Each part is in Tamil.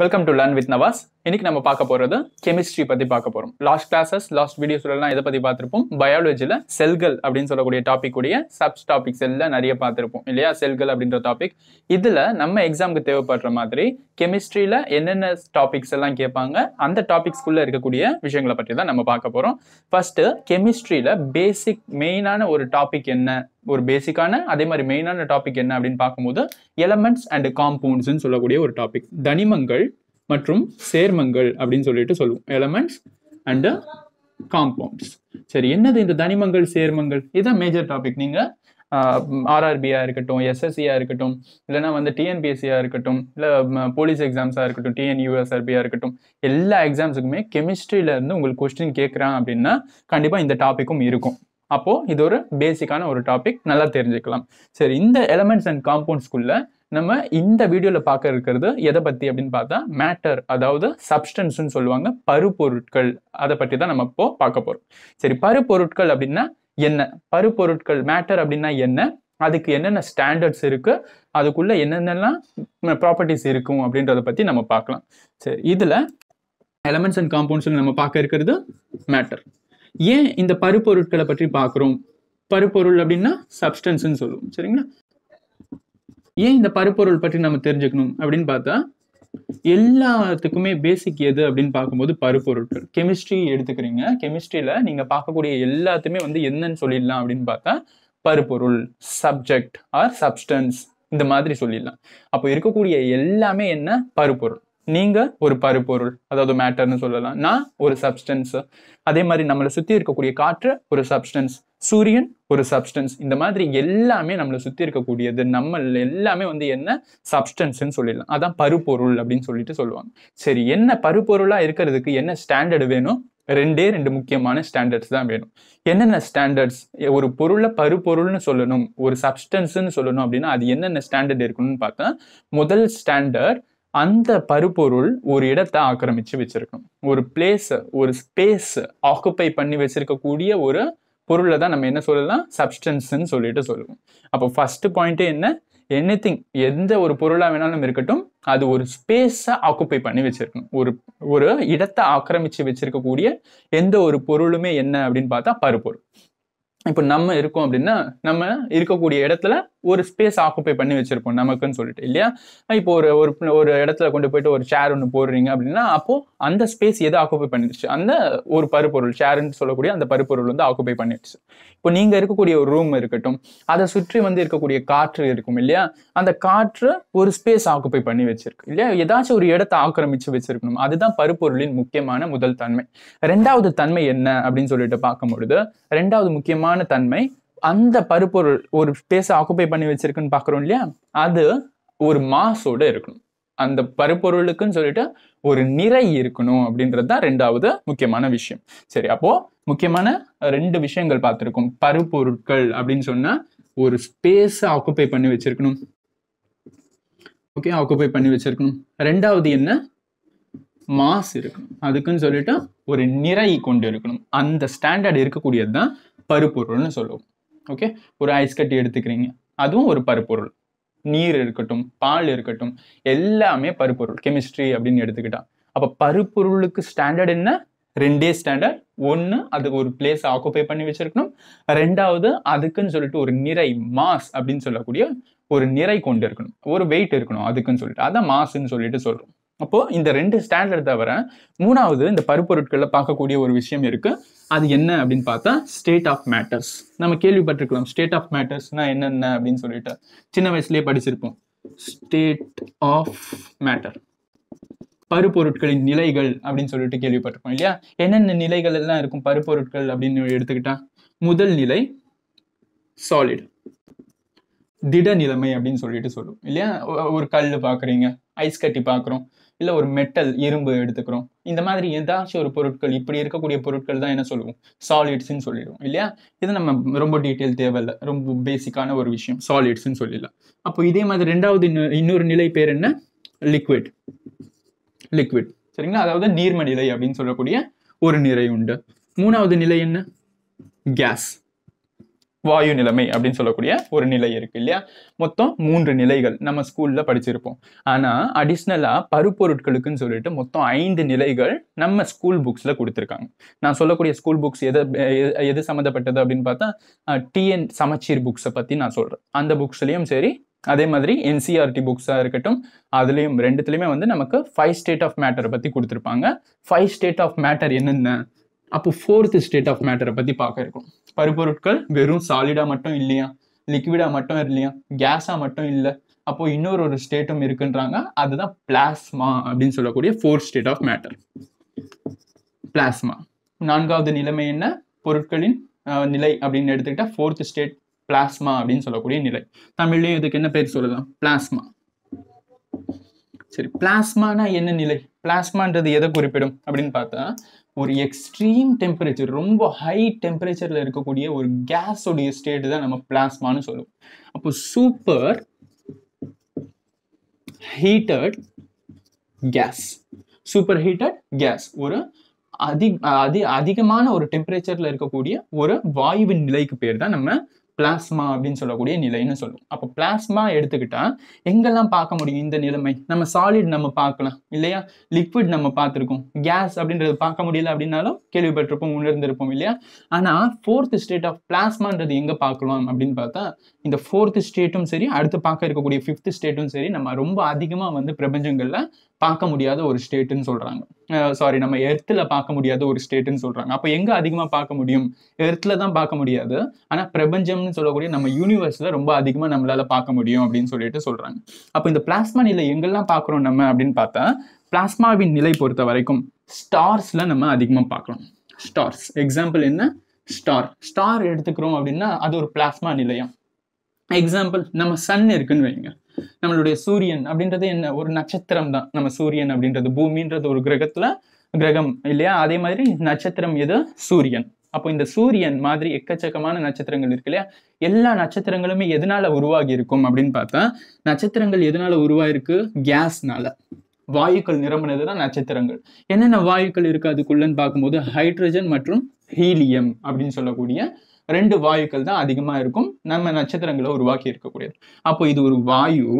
Welcome to Learn with Navas. இன்னைக்கு நம்ம பார்க்க போகிறது கெமிஸ்ட்ரி பற்றி பார்க்க போகிறோம் லாஸ்ட் கிளாஸஸ் லாஸ்ட் வீடியோஸ்லாம் இதை பற்றி பார்த்துருப்போம் பயாலஜியில் செல்கள் அப்படின்னு சொல்லக்கூடிய டாபிக் கூடிய சப்ஸ் டாபிக்ஸ் எல்லாம் நிறைய பார்த்துருப்போம் இல்லையா செல்கள் அப்படின்ற டாபிக் இதில் நம்ம எக்ஸாமுக்கு தேவைப்படுற மாதிரி கெமிஸ்ட்ரியில் என்னென்ன டாபிக்ஸ் எல்லாம் கேட்பாங்க அந்த டாபிக்ஸ்குள்ளே இருக்கக்கூடிய விஷயங்களை பற்றி தான் நம்ம பார்க்க போகிறோம் ஃபஸ்ட்டு கெமிஸ்ட்ரியில் பேசிக் மெயினான ஒரு டாபிக் என்ன ஒரு பேசிக்கான அதே மாதிரி மெயினான டாபிக் என்ன அப்படின்னு பார்க்கும்போது எலமெண்ட்ஸ் அண்ட் காம்பவுண்ட்ஸ்ன்னு சொல்லக்கூடிய ஒரு டாபிக் தனிமங்கள் மற்றும் சேர்மங்கள் அப்படின்னு சொல்லிட்டு சொல்லுவோம் எலமெண்ட்ஸ் அண்ட் காம்பவுண்ட்ஸ் சரி என்னது இந்த தனிமங்கள் சேர்மங்கள் இதுதான் மேஜர் டாபிக் நீங்கள் ஆர்ஆர்பியா இருக்கட்டும் எஸ்எஸ்சியா இருக்கட்டும் இல்லைன்னா வந்து டிஎன்பிஎஸ்சியா இருக்கட்டும் இல்லை போலீஸ் எக்ஸாம்ஸாக இருக்கட்டும் டிஎன்யூஎஸ்ஆர்பியா இருக்கட்டும் எல்லா எக்ஸாம்ஸுக்குமே கெமிஸ்ட்ரியில இருந்து உங்களுக்கு கொஸ்டின் கேட்குறான் அப்படின்னா கண்டிப்பாக இந்த டாப்பிக்கும் இருக்கும் அப்போது இது ஒரு பேசிக்கான ஒரு டாபிக் நல்லா தெரிஞ்சுக்கலாம் சரி இந்த எலமெண்ட்ஸ் அண்ட் காம்பவுண்ட்ஸ்குள்ள நம்ம இந்த வீடியோவில் பார்க்க இருக்கிறது எதை பற்றி அப்படின்னு பார்த்தா மேட்டர் அதாவது சப்ஸ்டன்ஸ்னு சொல்லுவாங்க பருப்பொருட்கள் அதை பற்றி தான் நம்ம இப்போ பார்க்க போகிறோம் சரி பருப்பொருட்கள் அப்படின்னா என்ன பருப்பொருட்கள் மேட்டர் அப்படின்னா என்ன அதுக்கு என்னென்ன ஸ்டாண்டர்ட்ஸ் இருக்கு அதுக்குள்ளே என்னென்னலாம் ப்ராப்பர்ட்டிஸ் இருக்கும் அப்படின்றத பற்றி நம்ம பார்க்கலாம் சரி இதில் எலமெண்ட்ஸ் அண்ட் காம்பவுண்ட்ஸ் நம்ம பார்க்க இருக்கிறது மேட்டர் ஏன் இந்த பருப்பொருட்களை பற்றி பார்க்குறோம் பருப்பொருள் அப்படின்னா சப்ஸ்டன்ஸ்ன்னு சொல்லுவோம் சரிங்களா ஏன் இந்த பருப்பொருள் பற்றி நம்ம தெரிஞ்சுக்கணும் அப்படின்னு பார்த்தா எல்லாத்துக்குமே பேசிக் எது அப்படின்னு பார்க்கும்போது பருப்பொருட்கள் கெமிஸ்ட்ரி எடுத்துக்கிறீங்க கெமிஸ்ட்ரியில நீங்க பார்க்கக்கூடிய எல்லாத்துமே வந்து என்னன்னு சொல்லிடலாம் அப்படின்னு பார்த்தா பருப்பொருள் சப்ஜெக்ட் ஆர் சப்ஸ்டன்ஸ் இந்த மாதிரி சொல்லிடலாம் அப்போ இருக்கக்கூடிய எல்லாமே என்ன பருப்பொருள் நீங்கள் ஒரு பருப்பொருள் அதாவது மேட்டர்னு சொல்லலாம் நான் ஒரு சப்ஸ்டன்ஸ் அதே மாதிரி நம்மளை சுற்றி இருக்கக்கூடிய காற்று ஒரு சப்ஸ்டன்ஸ் சூரியன் ஒரு சப்ஸ்டன்ஸ் இந்த மாதிரி எல்லாமே நம்மளை சுற்றி இருக்கக்கூடியது நம்ம எல்லாமே வந்து என்ன சப்ஸ்டன்ஸ்ன்னு சொல்லிடலாம் அதான் பருப்பொருள் அப்படின்னு சொல்லிட்டு சொல்லுவாங்க சரி என்ன பருப்பொருளாக இருக்கிறதுக்கு என்ன ஸ்டாண்டர்டு வேணும் ரெண்டே ரெண்டு முக்கியமான ஸ்டாண்டர்ட்ஸ் தான் வேணும் என்னென்ன ஸ்டாண்டர்ட்ஸ் ஒரு பொருளை பருப்பொருள்னு சொல்லணும் ஒரு சப்ஸ்டன்ஸ்ன்னு சொல்லணும் அப்படின்னா அது என்னென்ன ஸ்டாண்டர்ட் இருக்கணும்னு பார்த்தா முதல் ஸ்டாண்டர்ட் அந்த பருப்பொருள் ஒரு இடத்தை ஆக்கிரமிச்சு வச்சிருக்கும் ஒரு பிளேஸை ஒரு ஸ்பேஸ் ஆக்குப்பை பண்ணி வச்சிருக்கக்கூடிய ஒரு பொருளை தான் நம்ம என்ன சொல்லலாம் சப்ஸ்டன்ஸ்ன்னு சொல்லிட்டு சொல்லுவோம் அப்போ ஃபர்ஸ்ட் பாயிண்ட்டே என்ன எனி திங் எந்த ஒரு பொருளாக வேணாலும் இருக்கட்டும் அது ஒரு ஸ்பேஸை ஆக்குப்பை பண்ணி வச்சிருக்கணும் ஒரு ஒரு இடத்தை ஆக்கிரமிச்சு வச்சிருக்கக்கூடிய எந்த ஒரு பொருளுமே என்ன அப்படின்னு பார்த்தா பருப்பொருள் இப்போ நம்ம இருக்கோம் அப்படின்னா நம்ம இருக்கக்கூடிய இடத்துல ஒரு ஸ்பேஸ் ஆக்குப்பை பண்ணி வச்சிருப்போம் நமக்குன்னு சொல்லிட்டு இல்லையா இப்போ ஒரு ஒரு ஒரு இடத்துல கொண்டு போயிட்டு ஒரு சேர் ஒன்று போடுறீங்க அப்படின்னா அப்போ அந்த ஸ்பேஸ் எது ஆக்குப்பை பண்ணிடுச்சு அந்த ஒரு பருப்பொருள் சேர்ன்னு சொல்லக்கூடிய அந்த பருப்பொருள் வந்து ஆக்குப்பை பண்ணிடுச்சு இப்போ நீங்க இருக்கக்கூடிய ஒரு ரூம் இருக்கட்டும் அதை சுற்றி வந்து இருக்கக்கூடிய காற்று இருக்கும் இல்லையா அந்த காற்று ஒரு ஸ்பேஸ் ஆக்குப்பை பண்ணி வச்சிருக்கு இல்லையா ஏதாச்சும் ஒரு இடத்தை ஆக்கிரமிச்சு வச்சிருக்கணும் அதுதான் பருப்பொருளின் முக்கியமான முதல் தன்மை ரெண்டாவது தன்மை என்ன அப்படின்னு சொல்லிட்டு பார்க்கும் பொழுது ரெண்டாவது முக்கியமான தன்மை அந்த பருப்பொருள் ஒரு ஸ்பேஸை ஆக்குபை பண்ணி வச்சிருக்குன்னு பார்க்குறோம் இல்லையா அது ஒரு மாஸோட இருக்கணும் அந்த பருப்பொருளுக்குன்னு சொல்லிட்டு ஒரு நிறை இருக்கணும் அப்படின்றது தான் ரெண்டாவது முக்கியமான விஷயம் சரி அப்போ முக்கியமான ரெண்டு விஷயங்கள் பார்த்துருக்கோம் பருப்பொருட்கள் அப்படின்னு சொன்னா ஒரு ஸ்பேஸ் ஆக்குபை பண்ணி வச்சிருக்கணும் ஓகே ஆக்குபை பண்ணி வச்சிருக்கணும் ரெண்டாவது என்ன மாஸ் இருக்கணும் அதுக்குன்னு சொல்லிட்டு ஒரு நிறை கொண்டு இருக்கணும் அந்த ஸ்டாண்டர்ட் இருக்கக்கூடியது தான் பருப்பொருள்னு சொல்லுவோம் ஓகே ஒரு ஐஸ் கட்டி எடுத்துக்கிறீங்க அதுவும் ஒரு பருப்பொருள் நீர் இருக்கட்டும் பால் இருக்கட்டும் எல்லாமே பருப்பொருள் கெமிஸ்ட்ரி அப்படின்னு எடுத்துக்கிட்டா அப்போ பருப்பொருளுக்கு ஸ்டாண்டர்ட் என்ன ரெண்டே ஸ்டாண்டர்ட் ஒன்று அதுக்கு ஒரு பிளேஸ் ஆக்குபை பண்ணி வச்சிருக்கணும் ரெண்டாவது அதுக்குன்னு சொல்லிட்டு ஒரு நிறை மாஸ் அப்படின்னு சொல்லக்கூடிய ஒரு நிறை கொண்டு இருக்கணும் ஒரு வெயிட் இருக்கணும் அதுக்குன்னு சொல்லிட்டு அதான் மாஸ்ன்னு சொல்லிட்டு சொல்கிறோம் அப்போது இந்த ரெண்டு ஸ்டாண்டர்ட் தவிர மூணாவது இந்த பருப்பொருட்களில் பார்க்கக்கூடிய ஒரு விஷயம் இருக்குது அது என்ன அப்படின்னு பார்த்தா ஸ்டேட் ஆஃப் மேட்டர்ஸ் நம்ம கேள்விப்பட்டிருக்கலாம் ஸ்டேட் ஆஃப் மேட்டர்ஸ்னால் என்னென்ன அப்படின்னு சொல்லிட்டு சின்ன வயசுலேயே படிச்சிருப்போம் ஸ்டேட் ஆஃப் மேட்டர் பருப்பொருட்களின் நிலைகள் அப்படின்னு சொல்லிட்டு கேள்விப்பட்டிருக்கோம் இல்லையா என்னென்ன நிலைகள் எல்லாம் இருக்கும் பருப்பொருட்கள் அப்படின்னு எடுத்துக்கிட்டா முதல் நிலை சாலிட் திட நிலைமை அப்படின்னு சொல்லிட்டு சொல்லுவோம் இல்லையா ஒரு கல் பார்க்குறீங்க ஐஸ் கட்டி பார்க்குறோம் இல்லை ஒரு மெட்டல் இரும்பு எடுத்துக்கிறோம் இந்த மாதிரி ஏதாச்சும் ஒரு பொருட்கள் இப்படி இருக்கக்கூடிய பொருட்கள் தான் என்ன சொல்லுவோம் சாலிட்ஸ்ன்னு சொல்லிடுவோம் இல்லையா இது நம்ம ரொம்ப டீட்டெயில் தேவையில்லை ரொம்ப பேசிக்கான ஒரு விஷயம் சாலிட்ஸ்ன்னு சொல்லிடலாம் அப்போ இதே மாதிரி ரெண்டாவது இன்னொரு நிலை பேர் என்ன லிக்விட் லிக்விட் சரிங்களா அதாவது நீர்ம நிலை அப்படின்னு சொல்லக்கூடிய ஒரு நிறை உண்டு மூணாவது நிலை என்ன கேஸ் வாயு நிலைமை அப்படின்னு சொல்லக்கூடிய ஒரு நிலை இருக்கு இல்லையா மொத்தம் மூன்று நிலைகள் நம்ம ஸ்கூல்ல படிச்சிருப்போம் ஆனா அடிஷ்னலா பருப்பொருட்களுக்குன்னு சொல்லிட்டு மொத்தம் ஐந்து நிலைகள் நம்ம ஸ்கூல் புக்ஸ்ல கொடுத்துருக்காங்க நான் சொல்லக்கூடிய ஸ்கூல் புக்ஸ் எதை எது சம்மந்தப்பட்டது அப்படின்னு பார்த்தா டிஎன் சமச்சீர் புக்ஸை பத்தி நான் சொல்றேன் அந்த புக்ஸ்லயும் சரி அதே மாதிரி என்சிஆர்டி e புக்ஸாக இருக்கட்டும் அதுலேயும் ரெண்டுத்துலேயுமே வந்து நமக்கு ஃபைவ் ஸ்டேட் ஆஃப் மேட்டரை பற்றி கொடுத்துருப்பாங்க ஃபைவ் ஸ்டேட் ஆஃப் மேட்டர் என்னென்ன அப்போ ஃபோர்த்து ஸ்டேட் ஆஃப் மேட்டரை பற்றி பார்க்க இருக்கும் பருப்பொருட்கள் வெறும் சாலிடாக மட்டும் இல்லையா லிக்விடாக மட்டும் இல்லையா கேஸாக மட்டும் இல்லை அப்போ இன்னொரு ஒரு ஸ்டேட்டும் இருக்குன்றாங்க அதுதான் பிளாஸ்மா அப்படின்னு சொல்லக்கூடிய fourth state of matter plasma நான்காவது நிலைமை என்ன பொருட்களின் நிலை அப்படின்னு எடுத்துக்கிட்டா ஃபோர்த் ஸ்டேட் பிளாஸ்மா அப்படின்னு சொல்லக்கூடிய நிலை தமிழ்லேயும் இதுக்கு என்ன பேர் சொல்லலாம் பிளாஸ்மா சரி பிளாஸ்மானா என்ன நிலை பிளாஸ்மான்றது எதை குறிப்பிடும் அப்படின்னு பார்த்தா ஒரு எக்ஸ்ட்ரீம் டெம்பரேச்சர் ரொம்ப ஹை டெம்பரேச்சரில் இருக்கக்கூடிய ஒரு கேஸோடைய ஸ்டேட் தான் நம்ம பிளாஸ்மான்னு சொல்லுவோம் அப்போ super heated gas super heated gas ஒரு அதிக அதிக அதிகமான ஒரு டெம்பரேச்சரில் இருக்கக்கூடிய ஒரு வாயுவின் நிலைக்கு பேர் தான் நம்ம பிளாஸ்மா அப்படின்னு சொல்லக்கூடிய நிலைன்னு சொல்லுவோம் அப்போ பிளாஸ்மா எடுத்துக்கிட்டா எங்கெல்லாம் பார்க்க முடியும் இந்த நிலைமை நம்ம சாலிட் நம்ம பார்க்கலாம் இல்லையா லிக்விட் நம்ம பார்த்துருக்கோம் கேஸ் அப்படின்றது பார்க்க முடியல அப்படின்னாலும் கேள்விப்பட்டிருப்போம் உணர்ந்திருப்போம் இல்லையா ஆனால் ஃபோர்த் ஸ்டேட் ஆஃப் பிளாஸ்மான்றது எங்கே பார்க்கலாம் அப்படின்னு பார்த்தா இந்த ஃபோர்த் ஸ்டேட்டும் சரி அடுத்து பார்க்க இருக்கக்கூடிய ஃபிஃப்த் ஸ்டேட்டும் சரி நம்ம ரொம்ப அதிகமாக வந்து பிரபஞ்சங்களில் பார்க்க முடியாத ஒரு ஸ்டேட்டுன்னு சொல்கிறாங்க சாரி நம்ம எர்த்தில் பார்க்க முடியாத ஒரு ஸ்டேட்டுன்னு சொல்கிறாங்க அப்போ எங்கே அதிகமாக பார்க்க முடியும் எர்த்தில் தான் பார்க்க முடியாது ஆனால் பிரபஞ்சம்னு சொல்லக்கூடிய நம்ம யூனிவர்ஸில் ரொம்ப அதிகமாக நம்மளால் பார்க்க முடியும் அப்படின்னு சொல்லிட்டு சொல்கிறாங்க அப்போ இந்த பிளாஸ்மா நிலை எங்கெல்லாம் பார்க்குறோம் நம்ம அப்படின்னு பார்த்தா பிளாஸ்மாவின் நிலை பொறுத்த வரைக்கும் ஸ்டார்ஸில் நம்ம அதிகமாக பார்க்கலாம் ஸ்டார்ஸ் எக்ஸாம்பிள் என்ன ஸ்டார் ஸ்டார் எடுத்துக்கிறோம் அப்படின்னா அது ஒரு பிளாஸ்மா நிலையம் எக்ஸாம்பிள் நம்ம சன் இருக்குன்னு வைங்க நம்மளுடைய சூரியன் அப்படின்றது என்ன ஒரு நட்சத்திரம் தான் நம்ம சூரியன் அப்படின்றது பூமின்றது ஒரு கிரகத்துல கிரகம் இல்லையா அதே மாதிரி நட்சத்திரம் எது சூரியன் அப்போ இந்த சூரியன் மாதிரி எக்கச்சக்கமான நட்சத்திரங்கள் இருக்கு இல்லையா எல்லா நட்சத்திரங்களுமே எதனால உருவாகி இருக்கும் அப்படின்னு பார்த்தா நட்சத்திரங்கள் எதனால உருவாயிருக்கு கேஸ்னால வாயுக்கள் நிரம்பினதுதான் நட்சத்திரங்கள் என்னென்ன வாயுக்கள் இருக்கு அதுக்குள்ளன்னு பார்க்கும்போது ஹைட்ரஜன் மற்றும் ஹீலியம் அப்படின்னு சொல்லக்கூடிய ரெண்டு வாயுக்கள் தான் அதிகமாக இருக்கும் நம்ம நட்சத்திரங்களை உருவாக்கி இருக்கக்கூடியது அப்போ இது ஒரு வாயு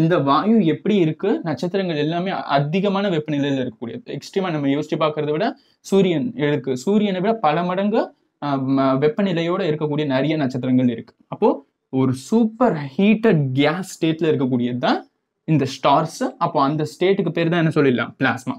இந்த வாயு எப்படி இருக்கு நட்சத்திரங்கள் எல்லாமே அதிகமான வெப்பநிலையில் இருக்கக்கூடியது எக்ஸ்ட்ரீமா நம்ம யோசிச்சு பார்க்கறத விட சூரியன் இருக்கு சூரியனை விட பல மடங்கு வெப்பநிலையோட இருக்கக்கூடிய நிறைய நட்சத்திரங்கள் இருக்கு அப்போ ஒரு சூப்பர் ஹீட்டட் கேஸ் ஸ்டேட்ல இருக்கக்கூடியது தான் இந்த ஸ்டார்ஸ் அப்போ அந்த ஸ்டேட்டுக்கு பேர் தான் என்ன சொல்லிடலாம் பிளாஸ்மா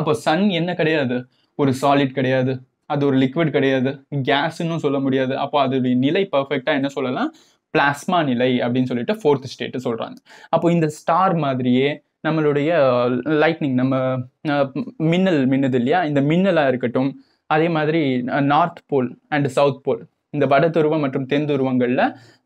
அப்போ சன் என்ன கிடையாது ஒரு சாலிட் கிடையாது அது ஒரு லிக்விட் கிடையாது கேஸ்ன்னு சொல்ல முடியாது அப்போ அதோடைய நிலை பர்ஃபெக்டாக என்ன சொல்லலாம் பிளாஸ்மா நிலை அப்படின்னு சொல்லிட்டு ஃபோர்த் ஸ்டேட்டு சொல்கிறாங்க அப்போ இந்த ஸ்டார் மாதிரியே நம்மளுடைய லைட்னிங் நம்ம மின்னல் மின்னுது இல்லையா இந்த மின்னலாக இருக்கட்டும் அதே மாதிரி North Pole and South Pole இந்த வட துருவம் மற்றும் தென் துருவங்களில்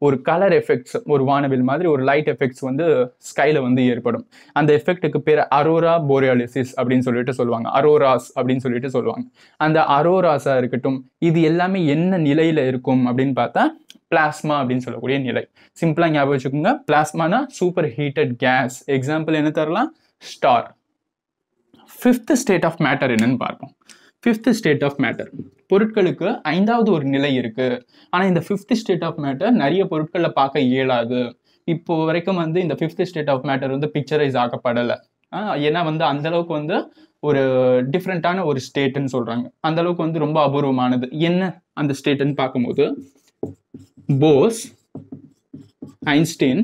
ஒரு கலர் எஃபெக்ட்ஸ் ஒரு வானவில் மாதிரி ஒரு லைட் எஃபெக்ட்ஸ் வந்து ஸ்கைல வந்து ஏற்படும் அந்த எஃபெக்ட்டுக்கு பேர் அரோரா போரியாலிசிஸ் அப்படின்னு சொல்லிட்டு சொல்லுவாங்க அரோராஸ் அப்படின்னு சொல்லிட்டு சொல்லுவாங்க அந்த அரோராஸாக இருக்கட்டும் இது எல்லாமே என்ன நிலையில் இருக்கும் அப்படின்னு பார்த்தா பிளாஸ்மா அப்படின்னு சொல்லக்கூடிய நிலை சிம்பிளாக ஞாபகம் வச்சுக்கோங்க பிளாஸ்மானா சூப்பர் ஹீட்டட் கேஸ் எக்ஸாம்பிள் என்ன தரலாம் star fifth state of matter என்னன்னு பார்ப்போம் ஃபிஃப்த் ஸ்டேட் ஆஃப் மேட்டர் பொருட்களுக்கு ஐந்தாவது ஒரு நிலை இருக்குது ஆனால் இந்த ஃபிஃப்த் ஸ்டேட் ஆஃப் மேட்டர் நிறைய பொருட்களை பார்க்க இயலாது இப்போ வரைக்கும் வந்து இந்த ஃபிஃப்த் ஸ்டேட் ஆஃப் மேட்டர் வந்து பிக்சரைஸ் ஆகப்படலை ஏன்னா வந்து அந்த அளவுக்கு வந்து ஒரு டிஃப்ரெண்ட்டான ஒரு ஸ்டேட்டுன்னு சொல்கிறாங்க அளவுக்கு வந்து ரொம்ப அபூர்வமானது என்ன அந்த ஸ்டேட்டுன்னு பார்க்கும்போது Bose Einstein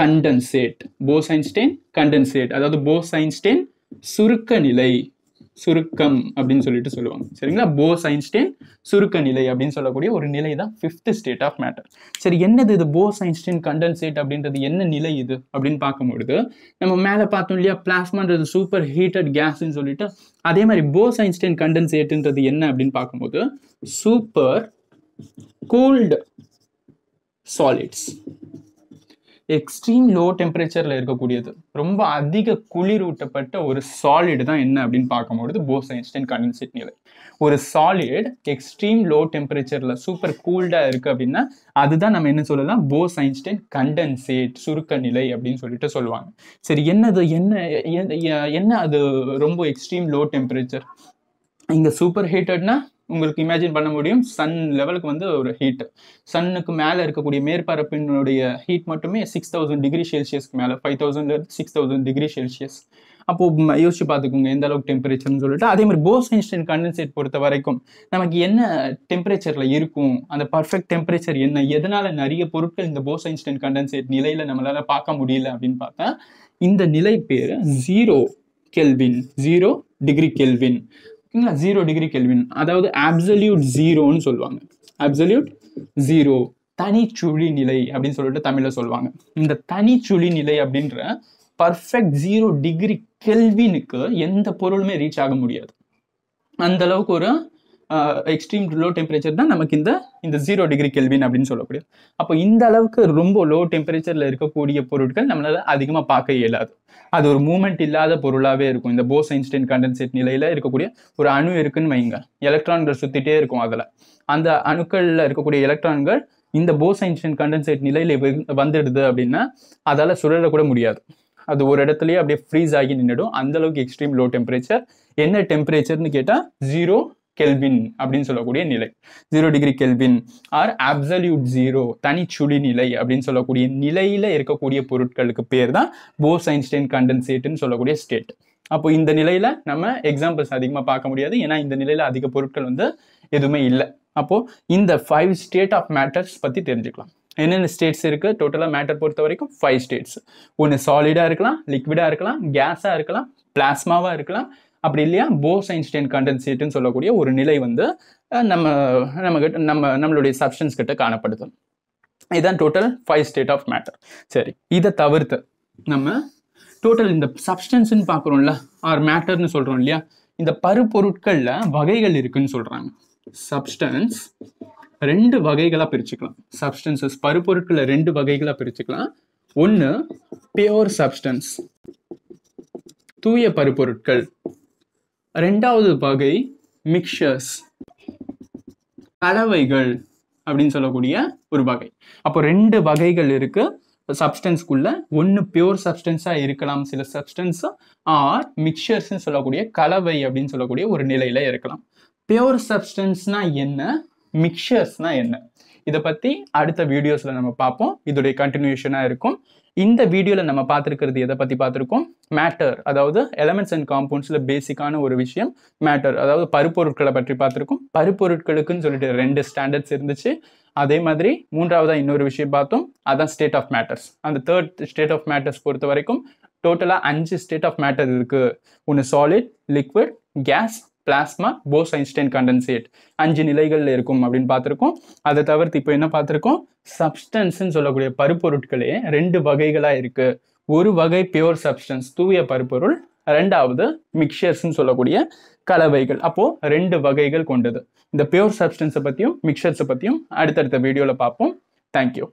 condensate Bose Einstein condensate அதாவது போஸ் ஐன்ஸ்டீன் சுருக்க நிலை சுருக்கம் அப்படின்னு சொல்லிட்டு சொல்லுவாங்க சரிங்களா போஸ் ஐன்ஸ்டைன் சுருக்க நிலை அப்படின்னு சொல்லக்கூடிய ஒரு நிலை தான் ஃபிஃப்த் ஸ்டேட் ஆஃப் மேட்டர் சரி என்னது இது போஸ் ஐன்ஸ்டைன் கண்டன்சேட் அப்படின்றது என்ன நிலை இது அப்படின்னு பார்க்கும்பொழுது நம்ம மேலே பார்த்தோம் இல்லையா பிளாஸ்மான்றது சூப்பர் ஹீட்டட் கேஸ்ன்னு சொல்லிட்டு அதே மாதிரி போஸ் ஐன்ஸ்டைன் கண்டன்சேட்டுன்றது என்ன அப்படின்னு பார்க்கும்போது super cooled solids extreme low டெம்பரேச்சரில் இருக்கக்கூடியது ரொம்ப அதிக குளிரூட்டப்பட்ட ஒரு சாலிடு தான் என்ன அப்படின்னு பார்க்கும்பொழுது போஸ் ஐன்ஸ்டைன் கண்டென்சேட் நிலை ஒரு சாலிட் எக்ஸ்ட்ரீம் லோ டெம்பரேச்சரில் சூப்பர் கூல்டாக இருக்குது அப்படின்னா அதுதான் நம்ம என்ன சொல்லலாம் போஸ் ஐன்ஸ்டைன் கண்டென்சேட் சுருக்க நிலை அப்படின்னு சொல்லிட்டு சொல்லுவாங்க சரி என்னது என்ன என்ன அது ரொம்ப எக்ஸ்ட்ரீம் லோ டெம்பரேச்சர் இங்கே சூப்பர் ஹீட்டட்னா உங்களுக்கு இமேஜின் பண்ண முடியும் சன் லெவலுக்கு வந்து ஒரு ஹீட் சன்னுக்கு மேலே இருக்கக்கூடிய மேற்பரப்பினுடைய ஹீட் மட்டுமே சிக்ஸ் தௌசண்ட் டிகிரி செல்சியஸ்க்கு மேலே ஃபைவ் தௌசண்ட்லேருந்து சிக்ஸ் தௌசண்ட் டிகிரி செல்சியஸ் அப்போது யோசிச்சு பார்த்துக்கோங்க எந்த அளவுக்கு டெம்பரேச்சர்னு சொல்லிட்டு அதே மாதிரி போஸ் இன்ஸ்டன் கண்டென்சேட் பொறுத்த வரைக்கும் நமக்கு என்ன டெம்பரேச்சரில் இருக்கும் அந்த பர்ஃபெக்ட் டெம்பரேச்சர் என்ன எதனால் நிறைய பொருட்கள் இந்த போஸ் இன்ஸ்டன்ட் கண்டென்சேட் நிலையில் நம்மளால் பார்க்க முடியல அப்படின்னு பார்த்தா இந்த நிலை பேர் ஜீரோ கெல்வின் ஜீரோ டிகிரி கெல்வின் ஓகேங்களா ஜீரோ டிகிரி கெல்வின் அதாவது அப்சல்யூட் ஜீரோன்னு சொல்லுவாங்க அப்சல்யூட் ஜீரோ தனிச்சுழி நிலை அப்படின்னு சொல்லிட்டு தமிழில் சொல்லுவாங்க இந்த தனிச்சுழி நிலை அப்படின்ற பர்ஃபெக்ட் ஜீரோ டிகிரி கெல்வினுக்கு எந்த பொருளுமே ரீச் ஆக முடியாது அந்த அளவுக்கு ஒரு எக்ஸ்ட்ரீம் லோ டெம்பரேச்சர் தான் நமக்கு இந்த இந்த ஜீரோ டிகிரி கெல்வின் அப்படின்னு சொல்லக்கூடிய அப்போ இந்த அளவுக்கு ரொம்ப லோ டெம்பரேச்சரில் இருக்கக்கூடிய பொருட்கள் நம்மளால் அதிகமாக பார்க்க இயலாது அது ஒரு மூமெண்ட் இல்லாத பொருளாகவே இருக்கும் இந்த போஸ் ஐன்ஸ்டைன் கண்டென்சேட் நிலையில் இருக்கக்கூடிய ஒரு அணு இருக்குன்னு வைங்க எலக்ட்ரான்கள் சுற்றிட்டே இருக்கும் அதில் அந்த அணுக்களில் இருக்கக்கூடிய எலக்ட்ரான்கள் இந்த போஸ் ஐன்ஸ்டைன் கண்டென்சேட் நிலையில் வந்துடுது அப்படின்னா அதால் சுழறக்கூட முடியாது அது ஒரு இடத்துலயே அப்படியே ஃப்ரீஸ் ஆகி நின்றுடும் அந்த அளவுக்கு எக்ஸ்ட்ரீம் லோ டெம்பரேச்சர் என்ன டெம்பரேச்சர்னு கேட்டால் ஜீரோ கெல்வின் அப்படின்னு சொல்லக்கூடிய நிலை zero degree kelvin or absolute zero சுடி நிலை அப்படின்னு சொல்லக்கூடிய நிலையில் இருக்கக்கூடிய பொருட்களுக்கு பேர் தான் போஸ் ஐன்ஸ்டைன் கண்டன்சேட்டுன்னு சொல்லக்கூடிய ஸ்டேட் அப்போ இந்த நிலையில் நம்ம எக்ஸாம்பிள்ஸ் அதிகமாக பார்க்க முடியாது ஏன்னா இந்த நிலையில் அதிக பொருட்கள் வந்து எதுவுமே இல்லை அப்போது இந்த ஃபைவ் ஸ்டேட் ஆஃப் மேட்டர்ஸ் பற்றி தெரிஞ்சுக்கலாம் என்னென்ன ஸ்டேட்ஸ் இருக்குது டோட்டலாக மேட்டர் பொறுத்த வரைக்கும் ஃபைவ் ஸ்டேட்ஸ் ஒன்று சாலிடாக இருக்கலாம் லிக்விடாக இருக்கலாம் கேஸாக இருக்கலாம் பிளாஸ்மாவாக இருக்கலாம் அப்படி இல்லையா போஸ் ஐன்ஸ்டைன் கண்டென்சேட்னு சொல்லக்கூடிய ஒரு நிலை வந்து நம்ம நம்ம கிட்ட நம்ம நம்மளுடைய சப்ஸ்டன்ஸ் கிட்ட காணப்படுது இதுதான் total five state of matter சரி இதை தவிர்த்து நம்ம டோட்டல் இந்த சப்ஸ்டன்ஸ்ன்னு பார்க்குறோம்ல ஆர் மேட்டர்னு சொல்கிறோம் இல்லையா இந்த பருப்பொருட்களில் வகைகள் இருக்குன்னு சொல்கிறாங்க சப்ஸ்டன்ஸ் ரெண்டு வகைகளாக பிரிச்சுக்கலாம் சப்ஸ்டன்சஸ் பருப்பொருட்களை ரெண்டு வகைகளாக பிரிச்சுக்கலாம் ஒன்று பியோர் சப்ஸ்டன்ஸ் தூய பருப்பொருட்கள் ரெண்டாவது வகை மிக்சர்ஸ் கலவைகள் அப்படின்னு சொல்லக்கூடிய ஒரு வகை அப்போ ரெண்டு வகைகள் இருக்கு சப்ஸ்டன்ஸ்குள்ள ஒன்று பியூர் சப்ஸ்டன்ஸாக இருக்கலாம் சில சப்ஸ்டன்ஸ் ஆர் மிக்சர்ஸ்ன்னு சொல்லக்கூடிய கலவை அப்படின்னு சொல்லக்கூடிய ஒரு நிலையில இருக்கலாம் பியூர் சப்ஸ்டன்ஸ்னா என்ன மிக்சர்ஸ்னா என்ன இதை பற்றி அடுத்த வீடியோஸில் நம்ம பார்ப்போம் இதோடைய கண்டினியூஷனாக இருக்கும் இந்த வீடியோவில் நம்ம பார்த்துருக்கிறது எதை பற்றி பார்த்துருக்கோம் மேட்டர் அதாவது எலமெண்ட்ஸ் அண்ட் காம்பவுண்ட்ஸில் பேசிக்கான ஒரு விஷயம் மேட்டர் அதாவது பருப்பொருட்களை பற்றி பார்த்துருக்கோம் பருப்பொருட்களுக்குன்னு சொல்லிட்டு ரெண்டு ஸ்டாண்டர்ட்ஸ் இருந்துச்சு அதே மாதிரி மூன்றாவதாக இன்னொரு விஷயம் பார்த்தோம் அதான் ஸ்டேட் ஆஃப் மேட்டர்ஸ் அந்த தேர்ட் ஸ்டேட் ஆஃப் மேட்டர்ஸ் பொறுத்த வரைக்கும் டோட்டலாக அஞ்சு ஸ்டேட் ஆஃப் மேட்டர் இருக்குது ஒன்று solid liquid gas plasma Bose Einstein condensate அஞ்சு நிலைகளில் இருக்கும் அப்படின்னு பார்த்துருக்கோம் அதை தவிர்த்து இப்போ என்ன பார்த்துருக்கோம் சப்ஸ்டன்ஸ்ன்னு சொல்லக்கூடிய பருப்பொருட்களே ரெண்டு வகைகளாக இருக்குது ஒரு வகை பியோர் சப்ஸ்டன்ஸ் தூய பருப்பொருள் ரெண்டாவது மிக்சர்ஸ்ன்னு சொல்லக்கூடிய கலவைகள் அப்போது ரெண்டு வகைகள் கொண்டது இந்த பியோர் சப்ஸ்டன்ஸை பற்றியும் மிக்சர்ஸை பற்றியும் அடுத்தடுத்த வீடியோவில் பார்ப்போம் தேங்க்யூ